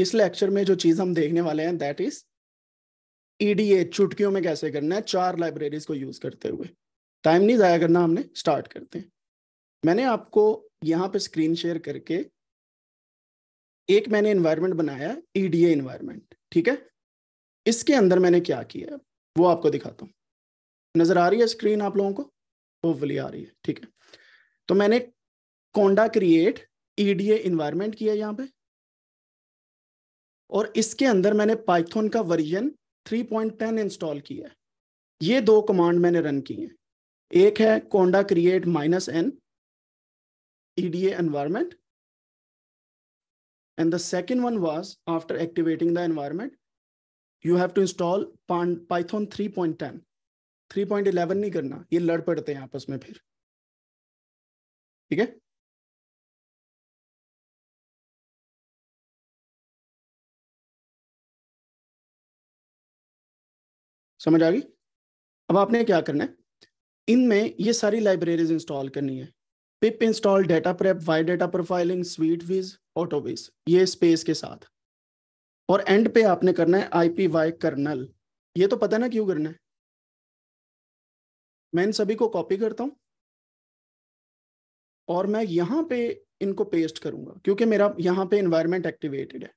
इस लेक्चर में जो चीज हम देखने वाले हैं दैट इज ईडीए चुटकियों में कैसे करना है चार लाइब्रेरीज को यूज करते हुए टाइम नहीं जाया करना हमने स्टार्ट करते हैं मैंने आपको यहाँ पे स्क्रीन शेयर करके एक मैंने इन्वायरमेंट बनाया ईडीए e इन्वायरमेंट ठीक है इसके अंदर मैंने क्या किया है वो आपको दिखाता हूँ नजर आ रही है स्क्रीन आप लोगों को होपफुली आ रही है ठीक है तो मैंने कोंडा क्रिएट ईडीए इन्वायरमेंट किया यहाँ पे और इसके अंदर मैंने पाइथन का वर्जन 3.10 इंस्टॉल किया है ये दो कमांड मैंने रन की हैं एक है conda create minus n EDA environment and the second one was after activating the environment you have to install Python 3.10 3.11 नहीं करना ये लड़ पड़ते हैं आपस में फिर ठीक है समझ आ गई अब आपने क्या करना है इनमें ये सारी लाइब्रेरीज इंस्टॉल करनी है pip install data prep y data profiling sweetviz autoviz ये स्पेस के साथ और एंड पे आपने करना है आई पी वाई कर्नल ये तो पता ना क्यों करना है मैं इन सभी को कॉपी करता हूं और मैं यहां पे इनको पेस्ट करूंगा क्योंकि मेरा यहां पे इन्वायरमेंट एक्टिवेटेड है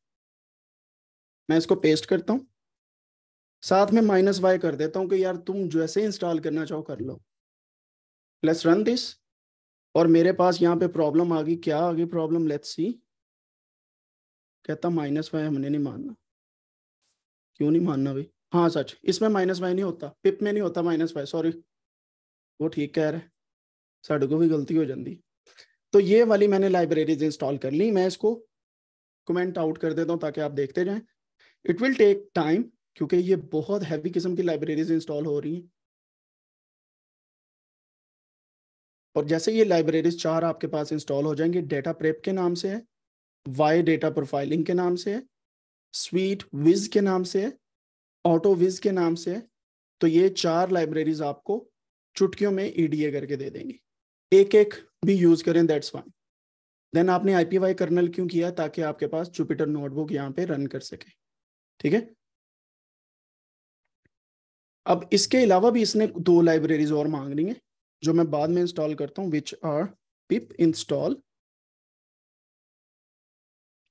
मैं इसको पेस्ट करता हूं साथ में माइनस वाई कर देता हूं कि यार तुम जैसे इंस्टॉल करना चाहो कर लो लेट्स रन दिस और मेरे पास यहाँ पे प्रॉब्लम आ गई क्या आ गई प्रॉब्लम लेट्स सी कहता माइनस वाई हमने नहीं मानना क्यों नहीं मानना भाई हाँ सच इसमें माइनस वाई नहीं होता पिप में नहीं होता माइनस वाई सॉरी वो ठीक कह रहे साढ़े को भी गलती हो जाती तो ये वाली मैंने लाइब्रेरीज इंस्टॉल कर ली मैं इसको कमेंट आउट कर देता हूँ ताकि आप देखते जाएं इट विल टेक टाइम क्योंकि ये बहुत हैवी किस्म की लाइब्रेरीज इंस्टॉल हो रही हैं और जैसे ये लाइब्रेरीज चार आपके पास इंस्टॉल हो जाएंगे डेटा प्रेप के नाम से है वाई डेटा प्रोफाइलिंग के नाम से है स्वीट विज के नाम से है ऑटो विज के नाम से तो ये चार लाइब्रेरीज आपको चुटकियों में ईडीए करके दे देंगी एक एक भी यूज करें दैट्स फाइन देन आपने आईपीवाई कर्नल क्यों किया ताकि आपके पास जुपिटर नोटबुक यहाँ पे रन कर सके ठीक है अब इसके अलावा भी इसने दो लाइब्रेरीज और मांग रही है जो मैं बाद में इंस्टॉल करता हूँ which are pip install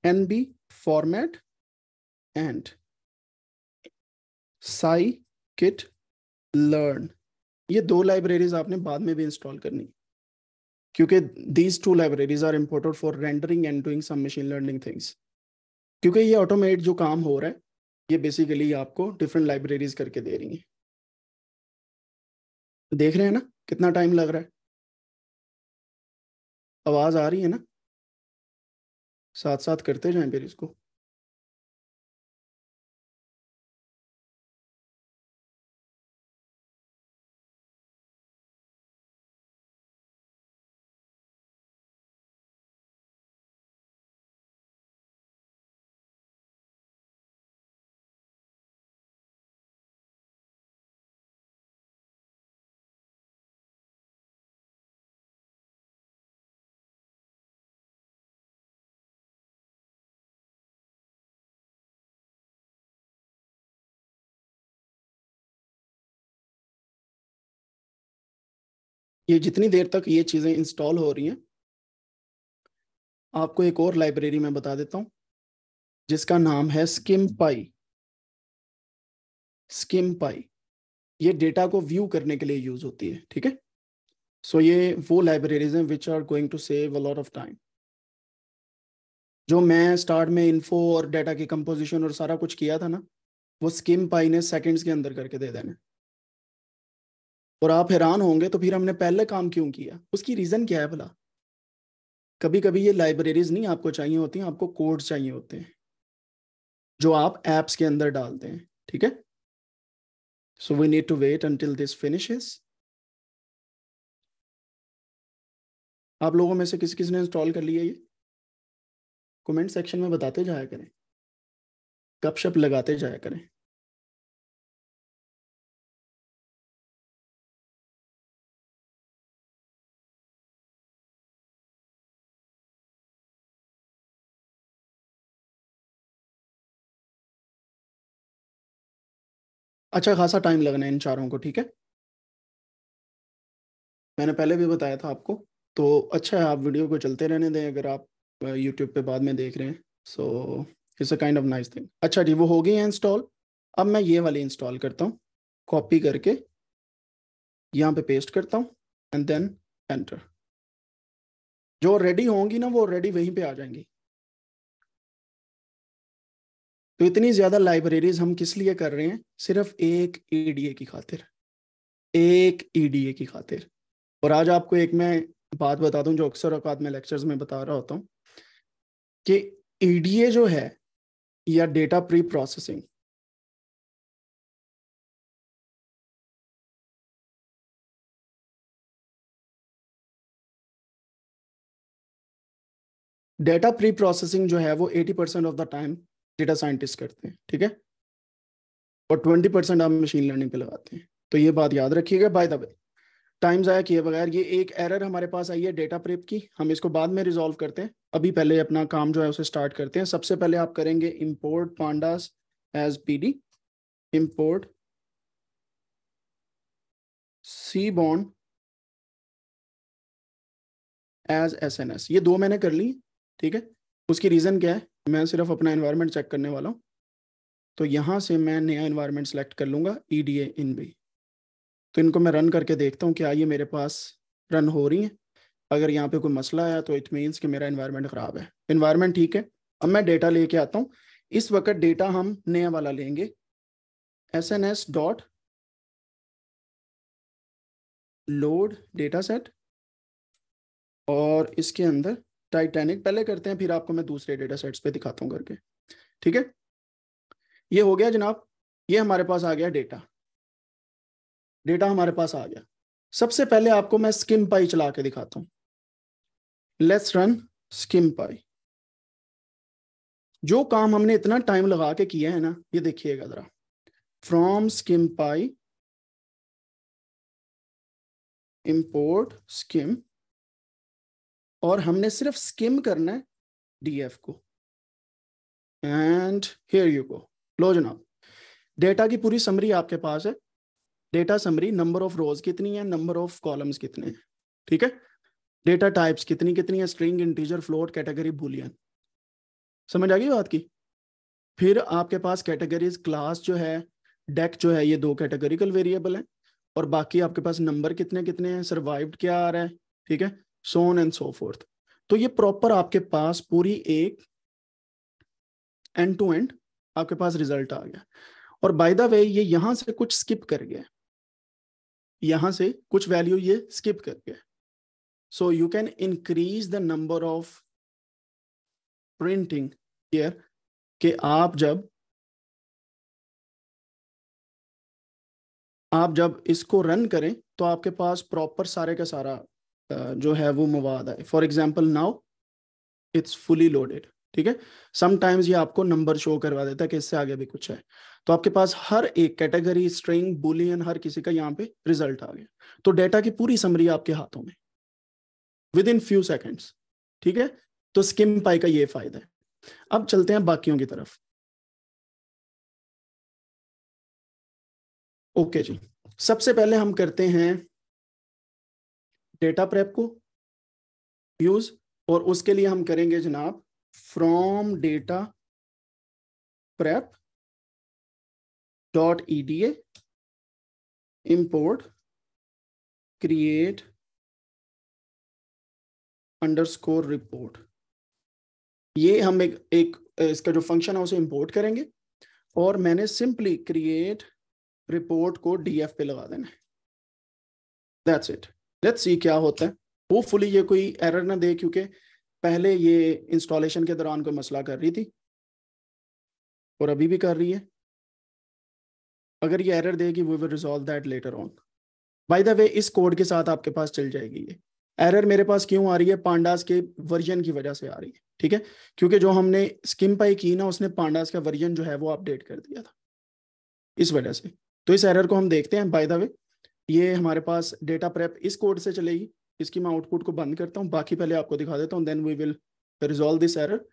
N B format and scikit learn ये दो लाइब्रेरीज आपने बाद में भी इंस्टॉल करनी क्योंकि these two libraries are important for rendering and doing some machine learning things क्योंकि ये ऑटोमेट जो काम हो रहा है ये बेसिकली आपको डिफरेंट लाइब्रेरीज करके दे रही हैं तो देख रहे हैं ना कितना टाइम लग रहा है आवाज आ रही है ना साथ साथ करते जाएं फिर इसको ये जितनी देर तक ये चीज़ें इंस्टॉल हो रही हैं आपको एक और लाइब्रेरी में बता देता हूं जिसका नाम है स्किम पाई स्किम पाई ये डेटा को व्यू करने के लिए यूज होती है ठीक है सो ये वो लाइब्रेरीज हैं which are going to save a lot of time जो मैं स्टार्ट में इन्फो और डेटा की कंपोजिशन और सारा कुछ किया था ना वो स्किम पाई ने सेकेंड्स के अंदर करके दे देना और आप हैरान होंगे तो फिर हमने पहले काम क्यों किया उसकी रीज़न क्या है भला कभी कभी ये लाइब्रेरीज नहीं आपको चाहिए होती आपको कोड चाहिए होते हैं जो आप एप्स के अंदर डालते हैं ठीक है so we need to wait until this finishes आप लोगों में से किस किस ने इंस्टॉल कर लिया ये कमेंट सेक्शन में बताते जाया करें गपशप लगाते जाया करें अच्छा खासा टाइम लगना है इन चारों को ठीक है मैंने पहले भी बताया था आपको तो अच्छा है आप वीडियो को चलते रहने दें अगर आप यूट्यूब पे बाद में देख रहे हैं so it's a kind of nice thing अच्छा जी वो हो गई है इंस्टॉल अब मैं ये वाली इंस्टॉल करता हूँ कॉपी करके यहाँ पे पेस्ट करता हूँ एंड देन एंटर जो रेडी होंगी ना वो रेडी वहीं पे आ जाएंगी तो इतनी ज्यादा लाइब्रेरीज हम किस लिए कर रहे हैं सिर्फ एक ईडीए e की खातिर एक ईडीए e की खातिर और आज आपको एक मैं बात बता दूं जो अक्सर अवकात में लेक्चर्स में बता रहा होता हूं कि ईडीए e जो है या data preprocessing data preprocessing जो है वो 80 percent of the time data scientist करते हैं ठीक है और ट्वेंटी परसेंट आप मशीन लर्निंग पे लगाते हैं तो ये बात याद रखिएगा बाय द वे टाइम ज़ाया किए बगैर ये एक एरर हमारे पास आई है डेटा प्रेप की हम इसको बाद में रिजोल्व करते हैं अभी पहले अपना काम जो है उसे स्टार्ट करते हैं सबसे पहले आप करेंगे import pandas as P D import seaborn as S N S ये दो मैंने कर ली ठीक है उसकी रीज़न क्या है मैं सिर्फ अपना एनवायरनमेंट चेक करने वाला हूँ तो यहाँ से मैं नया एनवायरनमेंट सेलेक्ट कर लूँगा ई डी ए इन बी तो इनको मैं रन करके देखता हूँ कि ये मेरे पास रन हो रही हैं अगर यहाँ पे कोई मसला आया तो इट मीन्स कि मेरा एनवायरनमेंट ख़राब है इन्वायरमेंट ठीक है अब मैं डेटा लेके आता हूँ इस वक्त डेटा हम नया वाला लेंगे S N S dot load data set और इसके अंदर टाइटैनिक पहले करते हैं फिर आपको मैं दूसरे डेटा सेट्स पे दिखाता हूँ करके ठीक है ये हो गया जनाब ये हमारे पास आ गया डेटा डेटा हमारे पास आ गया सबसे पहले आपको मैं स्किम पाई चला के दिखाता हूँ लेट्स रन स्किम पाई जो काम हमने इतना टाइम लगा के किया है ना ये देखिएगा जरा from skimpy import skim और हमने सिर्फ स्किम करना है डीएफ को एंड हेयर यू गो लो जनाब डेटा की पूरी समरी आपके पास है data summary number of rows कितनी है नंबर ऑफ कॉलम्स कितने हैं ठीक है डेटा टाइप्स कितनी कितनी है string integer float category boolean समझ आ गई बात की फिर आपके पास कैटेगरीज क्लास जो है डेक जो है ये दो कैटेगरिकल वेरिएबल हैं और बाकी आपके पास नंबर कितने कितने हैं सर्वाइव्ड क्या आ रहा है ठीक है so on and so forth तो ये प्रॉपर आपके पास पूरी एक एंड टू एंड आपके पास रिजल्ट आ गया और बाय द वे ये यहां से कुछ स्किप कर गया यहां से कुछ वैल्यू ये स्किप कर गया so you can increase the number of printing here आप जब आप जब इसको रन करें तो आपके पास प्रॉपर सारे का सारा जो है वो मवाद आए for example now it's fully loaded ठीक है समटाइम्स ये आपको नंबर शो करवा देता है कि इससे आगे भी कुछ है तो आपके पास हर एक कैटेगरी स्ट्रिंग बुलियन हर किसी का यहाँ पे रिजल्ट आ गया तो डेटा की पूरी समरी आपके हाथों में विद इन फ्यू सेकेंड्स ठीक है तो स्किम पाई का ये फायदा है अब चलते हैं बाकियों की तरफ ओके जी सबसे पहले हम करते हैं डेटा प्रेप को यूज और उसके लिए हम करेंगे जनाब फ्रॉम data prep dot E D A create under underscore report ये हम एक एक इसका जो फंक्शन है उसे इम्पोर्ट करेंगे और मैंने सिंपली क्रिएट रिपोर्ट को डीएफ पे लगा देना है दैट्स इट लेट्स सी क्या होता है होपफुली ये कोई एरर ना दे क्योंकि पहले ये इंस्टॉलेशन के दौरान कोई मसला कर रही थी और अभी भी कर रही है अगर ये एरर देगी we will resolve that later on by the way इस कोड के साथ आपके पास चल जाएगी ये एरर मेरे पास क्यों आ रही है पांडास के वर्जन की वजह से आ रही है ठीक है क्योंकि जो हमने स्किम पाई की ना उसने पांडास का वर्जन जो है वो अपडेट कर दिया था इस वजह से तो इस एरर को हम देखते हैं बाय द वे ये हमारे पास डेटा प्रेप इस कोड से चलेगी इसकी मैं आउटपुट को बंद करता हूँ बाकी पहले आपको दिखा देता हूँ then we will resolve this error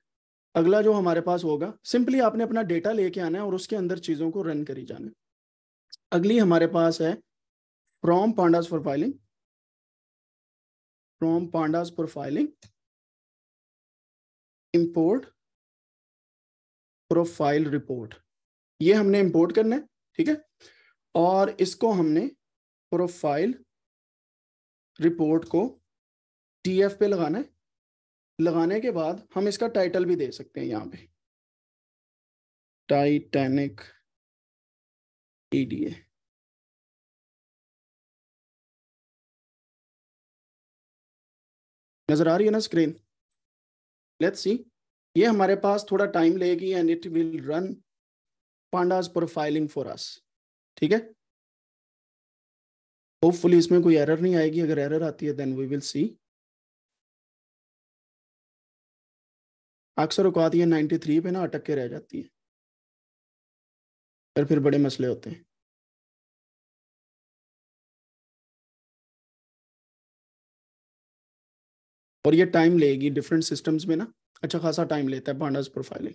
अगला जो हमारे पास होगा सिंपली आपने अपना डेटा लेके आना है और उसके अंदर चीज़ों को रन करी जाना है अगली हमारे पास है from pandas profiling from pandas profiling import profile report ये हमने इम्पोर्ट करना है ठीक है और इसको हमने प्रोफाइल रिपोर्ट को टी एफ पे लगाना है लगाने के बाद हम इसका टाइटल भी दे सकते हैं यहाँ पे टाइटैनिक ईडीए e नजर आ रही है ना स्क्रीन लेट्स सी ये हमारे पास थोड़ा टाइम लेगी and it will run pandas profiling for us ठीक है होपफुली इसमें कोई एरर नहीं आएगी अगर एरर आती है देन वी विल सी अक्सर औकात ये थ्री पे ना अटक के रह जाती है और फिर बड़े मसले होते हैं और ये टाइम लेगी डिफरेंट सिस्टम्स में ना अच्छा खासा टाइम लेता है पांडाज प्रोफाइलिंग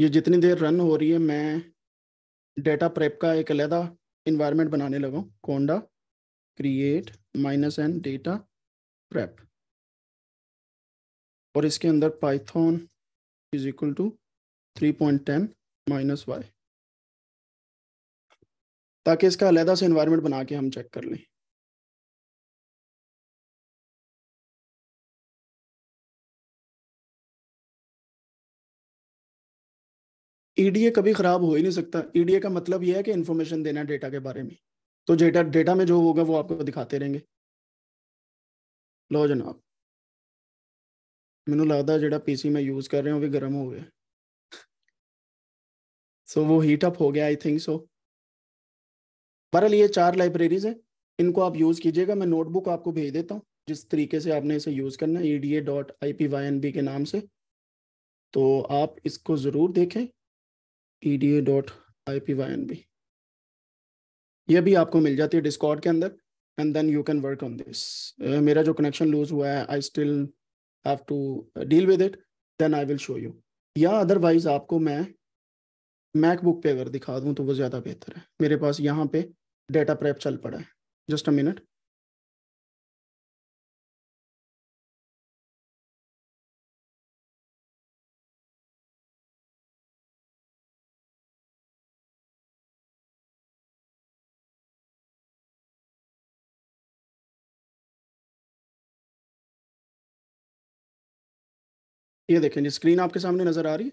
ये जितनी देर रन हो रही है मैं डेटा प्रेप का एक अलहदा इन्वायरमेंट बनाने लगा conda create minus n data prep और इसके अंदर Python is equal to three point ten minus y ताकि इसका अलहदा से इन्वायरमेंट बना के हम चेक कर लें ईडीए e कभी खराब हो ही नहीं सकता ईडीए e का मतलब यह है कि इन्फॉर्मेशन देना डेटा के बारे में तो डेटा डेटा में जो होगा वो आपको दिखाते रहेंगे लो जनाब मैं लगता पी सी मैं यूज कर रहे हो भी गर्म हो गया सो वो हीट अप हो गया आई थिंक सो बहरहाल ये चार लाइब्रेरीज हैं इनको आप यूज़ कीजिएगा मैं नोटबुक आपको भेज देता हूँ जिस तरीके से आपने इसे यूज़ करना है E D A dot I P Y N B के नाम से तो आप इसको ज़रूर देखें T dot I P Y N B ये भी आपको मिल जाती है डिस्कॉर्ड के अंदर and then you can work on this मेरा जो कनेक्शन लूज हुआ है I still have to deal with it then I will show you या अदरवाइज आपको मैं मैकबुक पे अगर दिखा दूँ तो वो ज़्यादा बेहतर है मेरे पास यहाँ पे डेटा प्रेप चल पड़ा है जस्ट अ मिनट ये देखें जी स्क्रीन आपके सामने नजर आ रही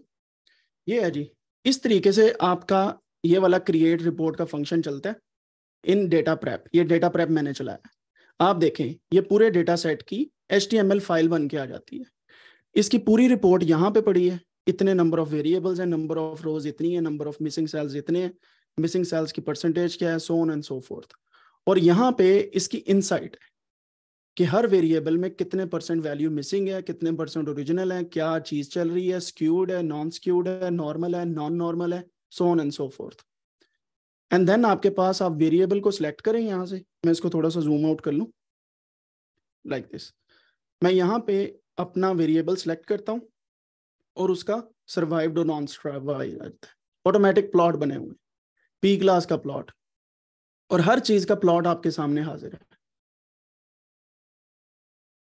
ये है जी इस तरीके से आपका ये वाला क्रिएट रिपोर्ट का फंक्शन चलता है इन डेटा प्रैप ये डेटा प्रैप मैंने चलाया आप देखें ये पूरे डेटा सेट की एच फाइल बन के आ जाती है इसकी पूरी रिपोर्ट यहाँ पे पड़ी है इतने नंबर ऑफ वेरिएबल्स हैं नंबर ऑफ रोज इतनी है नंबर ऑफ मिसिंग सेल्स इतने हैं मिसिंग सेल्स की परसेंटेज क्या है सोन एंड सो फोर्थ और यहाँ पे इसकी इनसाइट है कि हर वेरिएबल में कितने परसेंट वैल्यू मिसिंग है कितने परसेंट ओरिजिनल है क्या चीज चल रही है स्क्यूड है नॉन स्क्यूड है नॉर्मल है नॉन नॉर्मल है so on and so forth and then आपके पास आप वेरिएबल को सिलेक्ट करें यहाँ से मैं इसको थोड़ा सा जूम आउट कर लू लाइक दिस मैं यहाँ पे अपना वेरिएबल सेलेक्ट करता हूँ और उसका सर्वाइव्ड और नॉन सर्वाइव ऑटोमेटिक प्लॉट बने हुए पी क्लास का प्लॉट और हर चीज़ का प्लॉट आपके सामने हाजिर है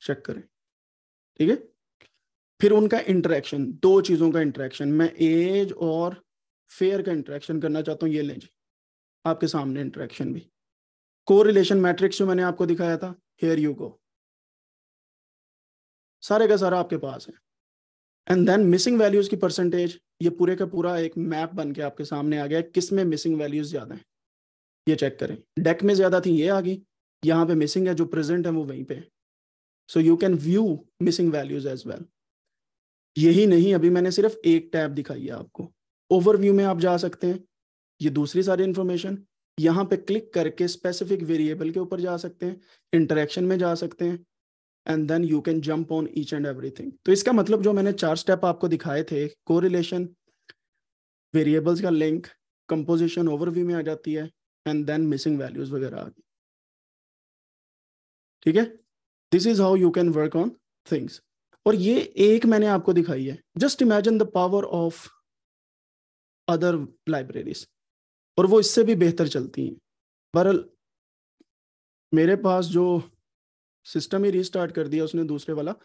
चेक करें ठीक है फिर उनका इंटरेक्शन दो चीज़ों का इंटरेक्शन मैं एज और फेयर का इंटरेक्शन करना चाहता हूं ये लें जी आपके सामने इंटरेक्शन भी को रिलेशन मैट्रिक्स जो मैंने आपको दिखाया था हेयर यू गो सारे का सारा आपके पास है एंड देन मिसिंग वैल्यूज की परसेंटेज ये पूरे का पूरा एक मैप बन के आपके सामने आ गया किस में मिसिंग वैल्यूज ज्यादा है ये चेक करें डेक में ज्यादा थी ये आ गई यहाँ पे मिसिंग है जो प्रेजेंट है वो वहीं पे है so you can view missing values as well यही नहीं अभी मैंने सिर्फ एक टैब दिखाई है आपको ओवरव्यू में आप जा सकते हैं ये दूसरी सारी इंफॉर्मेशन यहाँ पे क्लिक करके स्पेसिफिक वेरिएबल के ऊपर जा सकते हैं इंटरेक्शन में जा सकते हैं and then you can jump on each and everything तो इसका मतलब जो मैंने चार स्टेप आपको दिखाए थे को रिलेशन वेरिएबल्स का लिंक कंपोजिशन ओवरव्यू में आ जाती है एंड देन मिसिंग वैल्यूज वगैरह आ गई ठीक है this is how you can work on things और ये एक मैंने आपको दिखाई है just imagine the power of other libraries और वो इससे भी बेहतर चलती हैं बहरल मेरे पास जो सिस्टम ही रीस्टार्ट कर दिया उसने दूसरे वाला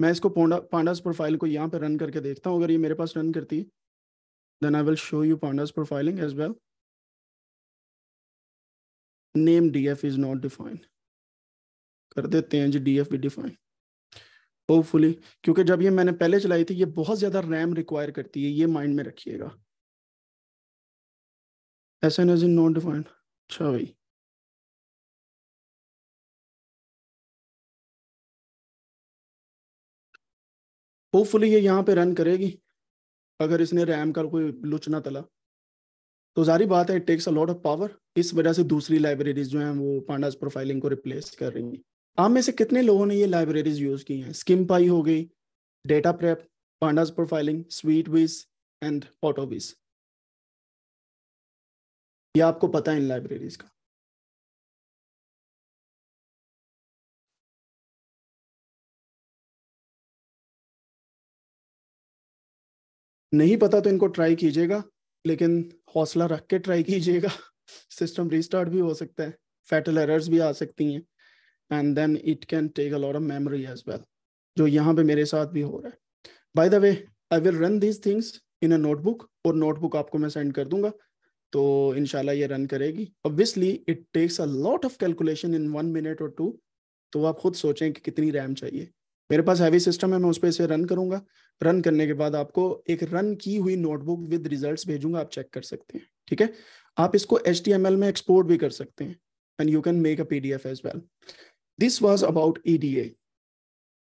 मैं इसको पोंडा पांडास प्रोफाइल को यहाँ पे रन करके देखता हूँ अगर ये मेरे पास रन करती है then I will show you pandas profiling as well name D F is not defined कर देते हैं जी D F be define hopefully क्योंकि जब ये मैंने पहले चलाई थी ये बहुत ज्यादा रैम रिक्वायर करती है ये माइंड में रखिएगा S N as in not define अच्छा भाई होपफुली ये यहाँ पे रन करेगी अगर इसने रैम का कोई लुचना तला तो जारी बात है it takes a lot of power इस वजह से दूसरी लाइब्रेरीज जो हैं वो पांडास प्रोफाइलिंग को रिप्लेस कर रही हैं आप में से कितने लोगों ने ये लाइब्रेरीज यूज की हैं स्किम पाई हो गई data prep pandas profiling sweetviz and autoviz ये आपको पता है इन लाइब्रेरीज का नहीं पता तो इनको ट्राई कीजिएगा लेकिन हौसला रख के ट्राई कीजिएगा सिस्टम रीस्टार्ट भी हो सकता है फैटल एरर्स भी आ सकती हैं and then it can take a lot of memory as well जो यहाँ पे मेरे साथ भी हो रहा है by the way I will run these things in a notebook और नोटबुक आपको मैं सेंड कर दूंगा तो इनशाला ये रन करेगी obviously it takes a lot of calculation in one minute और टू तो आप खुद सोचें कि कितनी रैम चाहिए मेरे पास हैवी सिस्टम है मैं उस पर इसे रन करूंगा रन करने के बाद आपको एक रन की हुई नोटबुक विद रिजल्ट्स भेजूंगा आप चेक कर सकते हैं ठीक है आप इसको एच में एक्सपोर्ट भी कर सकते हैं and you can make a P D F as well This was about ADA.